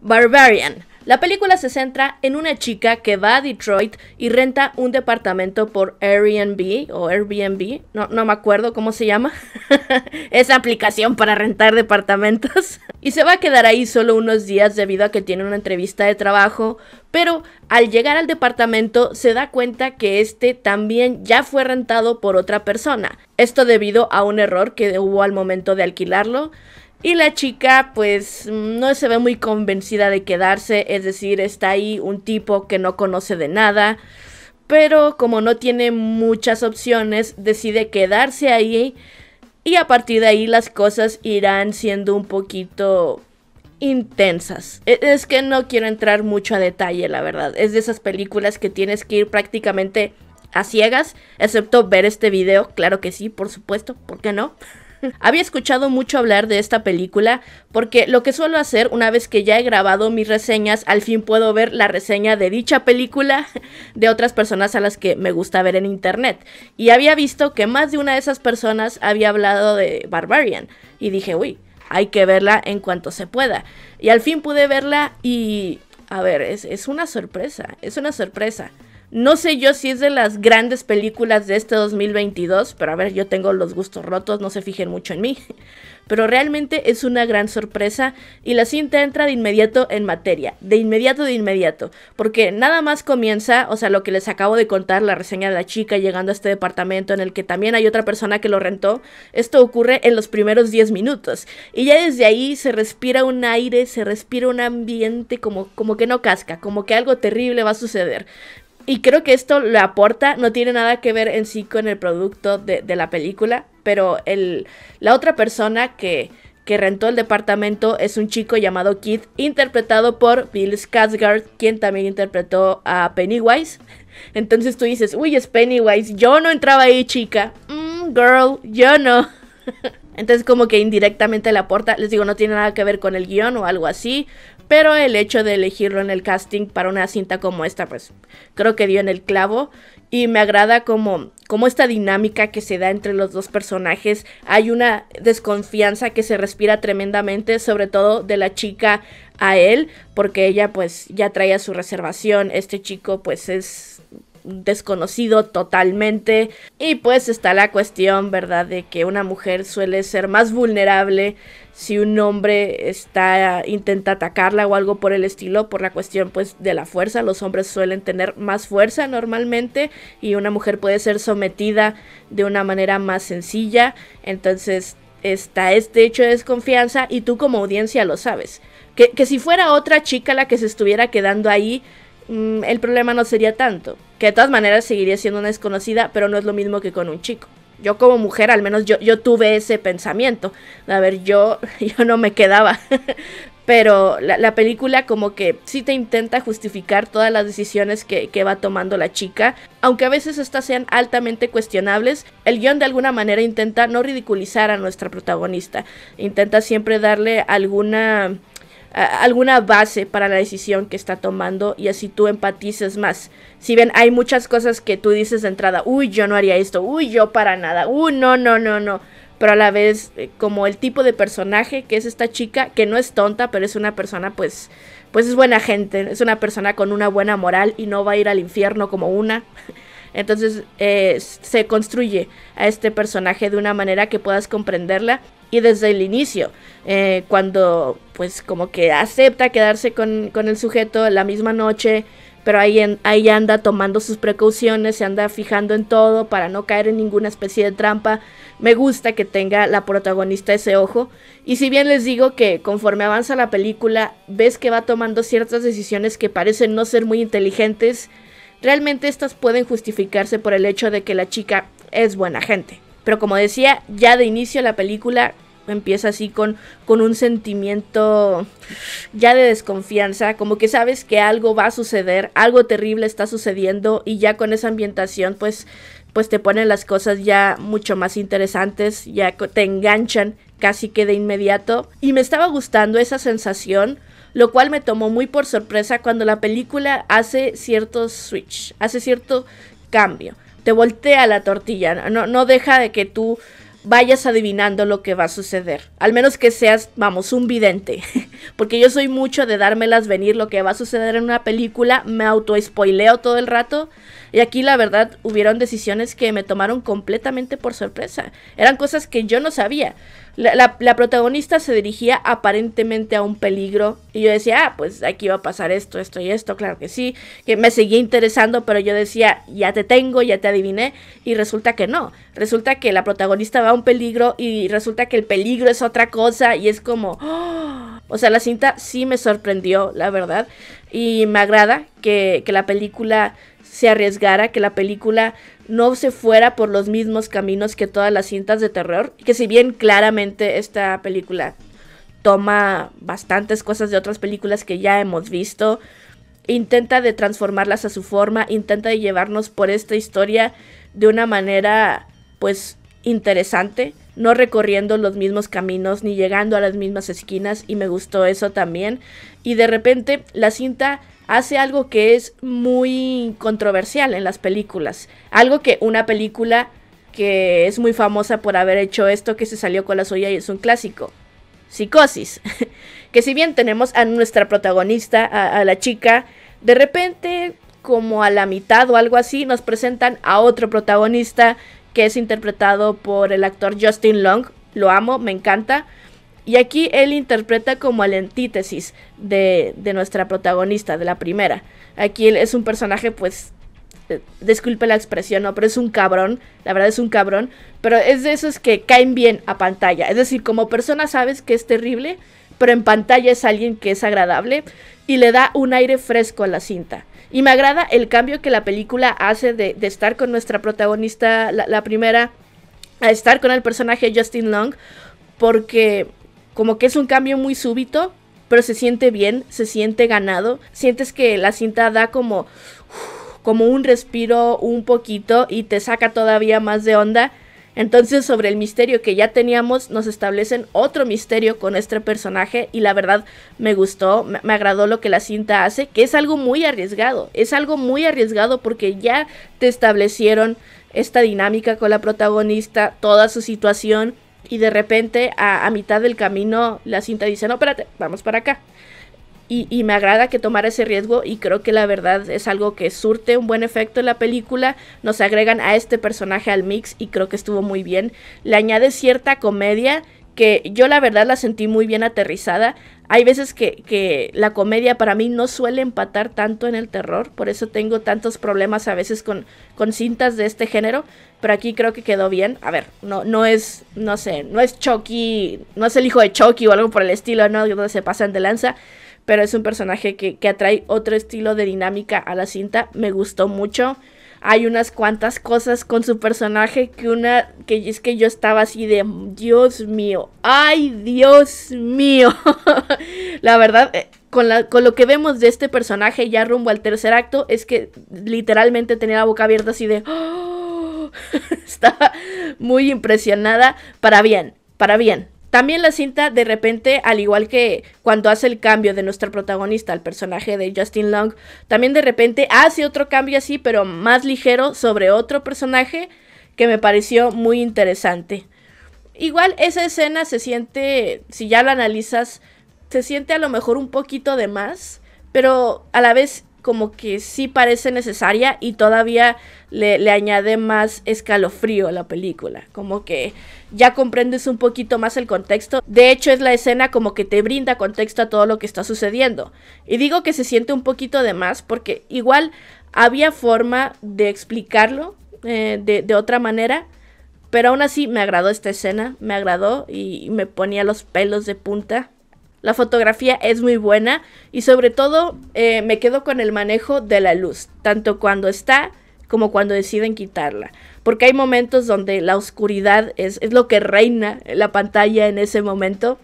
Barbarian. La película se centra en una chica que va a Detroit y renta un departamento por Airbnb o Airbnb, no, no me acuerdo cómo se llama, esa aplicación para rentar departamentos. y se va a quedar ahí solo unos días debido a que tiene una entrevista de trabajo, pero al llegar al departamento se da cuenta que este también ya fue rentado por otra persona. Esto debido a un error que hubo al momento de alquilarlo. Y la chica pues no se ve muy convencida de quedarse, es decir, está ahí un tipo que no conoce de nada, pero como no tiene muchas opciones, decide quedarse ahí y a partir de ahí las cosas irán siendo un poquito intensas. E, es que no quiero entrar mucho a detalle, la verdad. Es de esas películas que tienes que ir prácticamente a ciegas, excepto ver este video, claro que sí, por supuesto, ¿por qué no? Había escuchado mucho hablar de esta película porque lo que suelo hacer una vez que ya he grabado mis reseñas, al fin puedo ver la reseña de dicha película de otras personas a las que me gusta ver en internet. Y había visto que más de una de esas personas había hablado de Barbarian y dije, uy, hay que verla en cuanto se pueda. Y al fin pude verla y... A ver, es, una sorpresa, es una sorpresa. No sé yo si es de las grandes películas de este 2022, pero a ver, yo tengo los gustos rotos, no se fijen mucho en mí. Pero realmente es una gran sorpresa y la cinta entra de inmediato en materia, de inmediato, de inmediato, porque nada más comienza, o sea, lo que les acabo de contar, la reseña de la chica llegando a este departamento en el que también hay otra persona que lo rentó, esto ocurre en los primeros 10 minutos. Y ya desde ahí se respira un aire, se respira un ambiente como, como que no casca, como que algo terrible va a suceder. Y creo que esto le aporta, no tiene nada que ver en sí con el producto de, la película, pero el, la otra persona que, que rentó el departamento es un chico llamado Keith, interpretado por Bill Skarsgård, quien también interpretó a Pennywise. Entonces tú dices, uy, es Pennywise, yo no entraba ahí, chica. Mmm, girl, yo no. Entonces como que indirectamente le aporta, les digo, no tiene nada que ver con el guión o algo así, pero el hecho de elegirlo en el casting para una cinta como esta, pues creo que dio en el clavo y me agrada como, como esta dinámica que se da entre los dos personajes. Hay una desconfianza que se respira tremendamente, sobre todo de la chica a él, porque ella pues ya traía su reservación, este chico pues es desconocido totalmente. Y pues está la cuestión, ¿verdad? De que una mujer suele ser más vulnerable si un hombre está intenta atacarla o algo por el estilo por la cuestión pues de la fuerza los hombres suelen tener más fuerza normalmente y una mujer puede ser sometida de una manera más sencilla entonces está este hecho de desconfianza y tú como audiencia lo sabes que, que si fuera otra chica la que se estuviera quedando ahí Mm, el problema no sería tanto. Que de todas maneras seguiría siendo una desconocida, pero no es lo mismo que con un chico. Yo como mujer, al menos yo, yo tuve ese pensamiento. A ver, yo, yo no me quedaba. pero la, película como que sí te intenta justificar todas las decisiones que, que, va tomando la chica, aunque a veces estas sean altamente cuestionables, el guión de alguna manera intenta no ridiculizar a nuestra protagonista, intenta siempre darle alguna alguna base para la decisión que está tomando y así tú empatices más. Si bien hay muchas cosas que tú dices de entrada, uy, yo no haría esto, uy, yo para nada, uy, no, no, no, no. Pero a la vez, eh, como el tipo de personaje que es esta chica, que no es tonta, pero es una persona, pues, pues es buena gente, es una persona con una buena moral y no va a ir al infierno como una. Entonces eh, se construye a este personaje de una manera que puedas comprenderla y desde el inicio. Eh, cuando pues como que acepta quedarse con, con el sujeto la misma noche, pero ahí, ahí anda tomando sus precauciones, se anda fijando en todo para no caer en ninguna especie de trampa. Me gusta que tenga la protagonista ese ojo. Y si bien les digo que conforme avanza la película, ves que va tomando ciertas decisiones que parecen no ser muy inteligentes, realmente estas pueden justificarse por el hecho de que la chica es buena gente. Pero como decía, ya de inicio la película empieza así con, un sentimiento ya de desconfianza, como que sabes que algo va a suceder, algo terrible está sucediendo y ya con esa ambientación pues, pues te ponen las cosas ya mucho más interesantes, ya te enganchan casi que de inmediato y me estaba gustando esa sensación lo cual me tomó muy por sorpresa cuando la película hace cierto switch, hace cierto cambio te voltea la tortilla, no, no deja de que tú vayas adivinando lo que va a suceder. Al menos que seas, vamos, un vidente. Porque yo soy mucho de dármelas venir lo que va a suceder en una película, me auto-spoileo todo el rato. Y aquí la verdad hubieron decisiones que me tomaron completamente por sorpresa. Eran cosas que yo no sabía la, protagonista se dirigía aparentemente a un peligro y yo decía, ah, pues aquí va a pasar esto, esto y esto, claro que sí, que me seguía interesando, pero yo decía, ya te tengo, ya te adiviné y resulta que no, resulta que la protagonista va a un peligro y resulta que el peligro es otra cosa y es como... O sea, la cinta sí me sorprendió, la verdad. Y me agrada que, que la película se arriesgara que la película no se fuera por los mismos caminos que todas las cintas de terror, que si bien claramente esta película toma bastantes cosas de otras películas que ya hemos visto, intenta de transformarlas a su forma, intenta de llevarnos por esta historia de una manera pues interesante, no recorriendo los mismos caminos ni llegando a las mismas esquinas y me gustó eso también. Y de repente la cinta hace algo que es muy controversial en las películas. Algo que una película que es muy famosa por haber hecho esto que se salió con la suya y es un clásico. Psicosis. que si bien tenemos a nuestra protagonista, a, a la chica, de repente, como a la mitad o algo así, nos presentan a otro protagonista que es interpretado por el actor Justin Long. Lo amo, me encanta. Y aquí él interpreta como la antítesis de, nuestra protagonista, de la primera. Aquí él es un personaje, pues, eh, disculpe la expresión, ¿no? Pero es un cabrón, la verdad es un cabrón, pero es de esos que caen bien a pantalla. Es decir, como persona sabes que es terrible, pero en pantalla es alguien que es agradable y le da un aire fresco a la cinta. Y me agrada el cambio que la película hace de, estar con nuestra protagonista, la primera, a estar con el personaje Justin Long, porque como que es un cambio muy súbito, pero se siente bien, se siente ganado. Sientes que la cinta da como, como un respiro un poquito y te saca todavía más de onda. Entonces sobre el misterio que ya teníamos nos establecen otro misterio con este personaje y la verdad me gustó, me agradó lo que la cinta hace, que es algo muy arriesgado, es algo muy arriesgado porque ya te establecieron esta dinámica con la protagonista, toda su situación, y de repente, a, mitad del camino, la cinta dice, no, espérate, vamos para acá. Y, y, me agrada que tomara ese riesgo y creo que la verdad es algo que surte un buen efecto en la película. Nos agregan a este personaje al mix y creo que estuvo muy bien. Le añade cierta comedia que yo la verdad la sentí muy bien aterrizada. Hay veces que, la comedia para mí no suele empatar tanto en el terror, por eso tengo tantos problemas a veces con, con cintas de este género, pero aquí creo que quedó bien. A ver, no, no es, no sé, no es Chucky, no es el hijo de Chucky o algo por el estilo, ¿no? Donde se pasan de lanza, pero es un personaje que, que atrae otro estilo de dinámica a la cinta, me gustó mucho hay unas cuantas cosas con su personaje que una que es que yo estaba así de Dios mío, ay Dios mío. la verdad eh, con, lo que vemos de este personaje ya rumbo al tercer acto es que literalmente tenía la boca abierta así de oh, estaba muy impresionada para bien, para bien, también la cinta, de repente, al igual que cuando hace el cambio de nuestra protagonista al personaje de Justin Long, también de repente hace otro cambio así, pero más ligero sobre otro personaje que me pareció muy interesante. Igual esa escena se siente, si ya la analizas, se siente a lo mejor un poquito de más, pero a la vez como que sí parece necesaria y todavía le, le añade más escalofrío a la película, como que ya comprendes un poquito más el contexto. De hecho, es la escena como que te brinda contexto a todo lo que está sucediendo. Y digo que se siente un poquito de más porque igual había forma de explicarlo eh, de, otra manera. Pero aún así me agradó esta escena, me agradó y me ponía los pelos de punta. La fotografía es muy buena y sobre todo eh, me quedo con el manejo de la luz, tanto cuando está como cuando deciden quitarla porque hay momentos donde la oscuridad es, lo que reina la pantalla en ese momento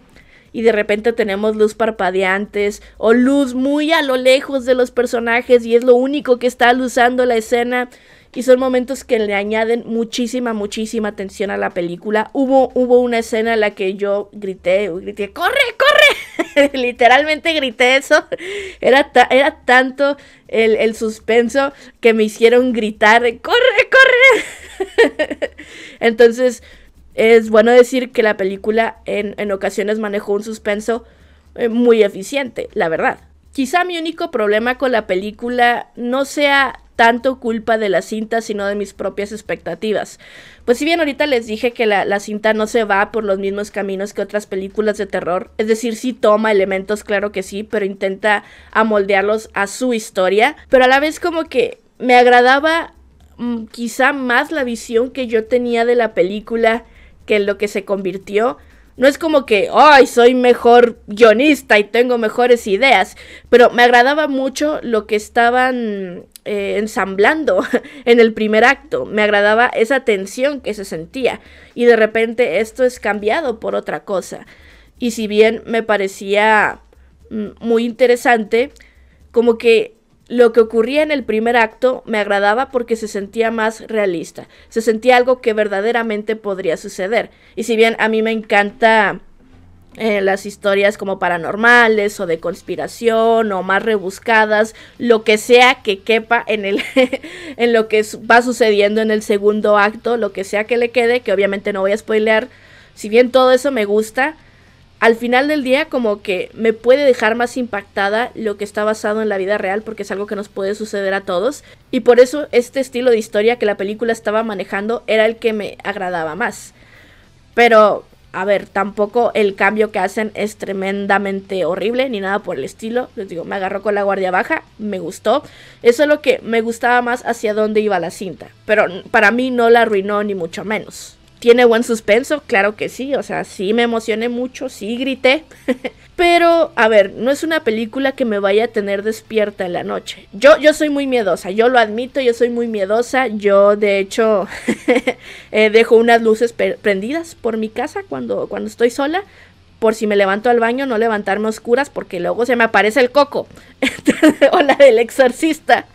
y de repente tenemos luz parpadeantes o luz muy a lo lejos de los personajes y es lo único que está usando la escena y son momentos que le añaden muchísima, muchísima atención a la película. Hubo, hubo una escena en la que yo grité, grité, corre, corre. Literalmente grité eso. Era, era tanto el, el suspenso que me hicieron gritar, corre, corre. Entonces, es bueno decir que la película en, ocasiones manejó un suspenso eh, muy eficiente, la verdad. Quizá mi único problema con la película no sea tanto culpa de la cinta, sino de mis propias expectativas. Pues si bien ahorita les dije que la, la, cinta no se va por los mismos caminos que otras películas de terror, es decir, sí toma elementos, claro que sí, pero intenta amoldearlos a su historia, pero a la vez como que me agradaba Mm, quizá más la visión que yo tenía de la película que lo que se convirtió. No es como que, ay, soy mejor guionista y tengo mejores ideas, pero me agradaba mucho lo que estaban eh, ensamblando en el primer acto. Me agradaba esa tensión que se sentía y de repente esto es cambiado por otra cosa. Y si bien me parecía mm, muy interesante, como que lo que ocurría en el primer acto me agradaba porque se sentía más realista, se sentía algo que verdaderamente podría suceder. Y si bien a mí me encanta eh, las historias como paranormales o de conspiración o más rebuscadas, lo que sea que quepa en, el en lo que va sucediendo en el segundo acto, lo que sea que le quede, que obviamente no voy a spoilear, si bien todo eso me gusta, al final del día como que me puede dejar más impactada lo que está basado en la vida real porque es algo que nos puede suceder a todos y por eso este estilo de historia que la película estaba manejando era el que me agradaba más. Pero, a ver, tampoco el cambio que hacen es tremendamente horrible ni nada por el estilo. Les digo, me agarró con la guardia baja, me gustó. Eso es lo que me gustaba más hacia dónde iba la cinta, pero para mí no la arruinó ni mucho menos. ¿Tiene buen suspenso? Claro que sí, o sea, sí me emocioné mucho, sí grité. Pero, a ver, no es una película que me vaya a tener despierta en la noche. Yo, yo soy muy miedosa, yo lo admito, yo soy muy miedosa. Yo, de hecho, eh, dejo unas luces prendidas por mi casa cuando, cuando estoy sola. Por si me levanto al baño, no levantarme oscuras porque luego se me aparece el coco. o la del exorcista.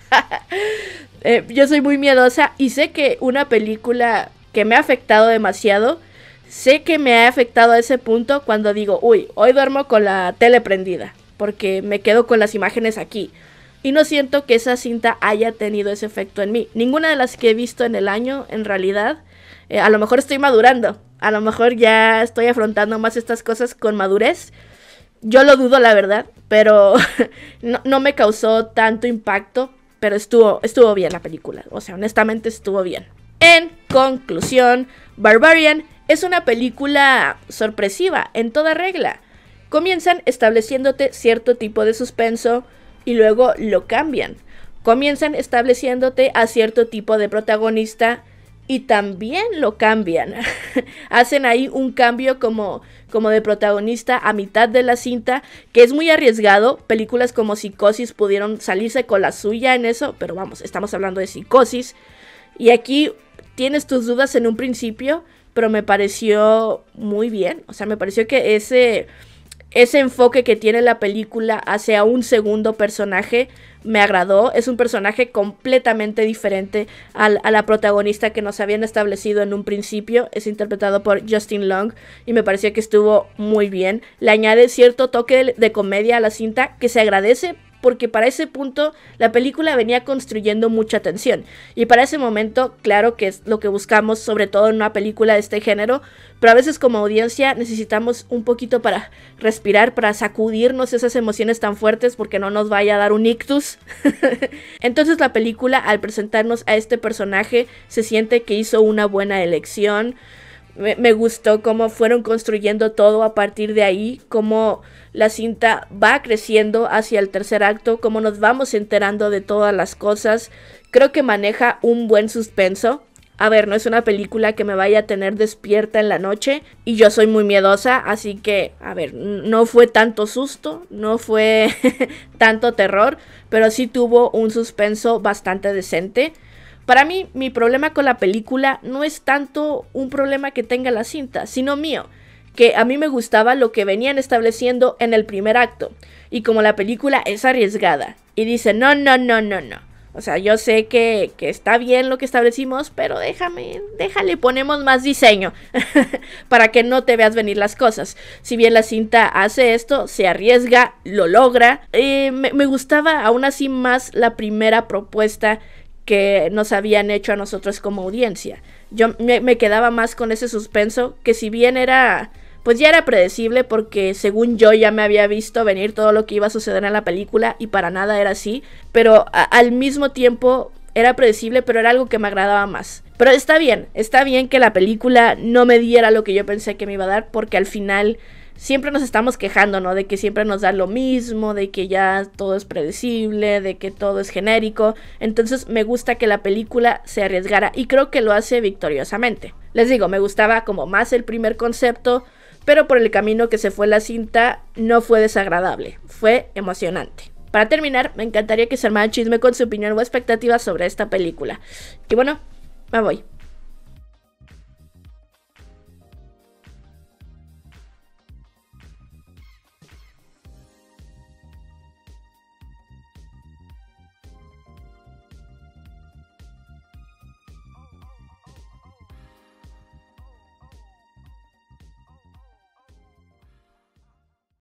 Eh, yo soy muy miedosa y sé que una película que me ha afectado demasiado. Sé que me ha afectado a ese punto cuando digo, uy, hoy duermo con la tele prendida, porque me quedo con las imágenes aquí. Y no siento que esa cinta haya tenido ese efecto en mí. Ninguna de las que he visto en el año, en realidad, eh, a lo mejor estoy madurando, a lo mejor ya estoy afrontando más estas cosas con madurez. Yo lo dudo, la verdad, pero no, no, me causó tanto impacto, pero estuvo, estuvo bien la película. O sea, honestamente estuvo bien. En conclusión, Barbarian es una película sorpresiva en toda regla. Comienzan estableciéndote cierto tipo de suspenso y luego lo cambian. Comienzan estableciéndote a cierto tipo de protagonista y también lo cambian. Hacen ahí un cambio como, como de protagonista a mitad de la cinta, que es muy arriesgado. Películas como Psicosis pudieron salirse con la suya en eso, pero vamos, estamos hablando de Psicosis. Y aquí tienes tus dudas en un principio, pero me pareció muy bien. O sea, me pareció que ese, ese enfoque que tiene la película hacia un segundo personaje me agradó. Es un personaje completamente diferente a la protagonista que nos habían establecido en un principio. Es interpretado por Justin Long y me pareció que estuvo muy bien. Le añade cierto toque de comedia a la cinta que se agradece, porque para ese punto la película venía construyendo mucha tensión. Y para ese momento, claro que es lo que buscamos, sobre todo en una película de este género, pero a veces como audiencia necesitamos un poquito para respirar, para sacudirnos esas emociones tan fuertes porque no nos vaya a dar un ictus. Entonces la película al presentarnos a este personaje se siente que hizo una buena elección, me, gustó cómo fueron construyendo todo a partir de ahí, cómo la cinta va creciendo hacia el tercer acto, cómo nos vamos enterando de todas las cosas. Creo que maneja un buen suspenso. A ver, no es una película que me vaya a tener despierta en la noche y yo soy muy miedosa, así que, a ver, no fue tanto susto, no fue tanto terror, pero sí tuvo un suspenso bastante decente. Para mí, mi problema con la película no es tanto un problema que tenga la cinta, sino mío, que a mí me gustaba lo que venían estableciendo en el primer acto, y como la película es arriesgada, y dice, no, no, no, no, no. O sea, yo sé que, está bien lo que establecimos, pero déjame, déjale, ponemos más diseño para que no te veas venir las cosas. Si bien la cinta hace esto, se arriesga, lo logra. Eh, me, me gustaba aún así más la primera propuesta que nos habían hecho a nosotros como audiencia. Yo me, quedaba más con ese suspenso que si bien era pues ya era predecible porque según yo ya me había visto venir todo lo que iba a suceder en la película y para nada era así, pero al mismo tiempo era predecible, pero era algo que me agradaba más. Pero está bien, está bien que la película no me diera lo que yo pensé que me iba a dar porque al final siempre nos estamos quejando, ¿no? De que siempre nos da lo mismo, de que ya todo es predecible, de que todo es genérico. Entonces me gusta que la película se arriesgara y creo que lo hace victoriosamente. Les digo, me gustaba como más el primer concepto, pero por el camino que se fue la cinta no fue desagradable, fue emocionante. Para terminar, me encantaría que se armara chisme con su opinión o expectativas sobre esta película. Que bueno, me voy.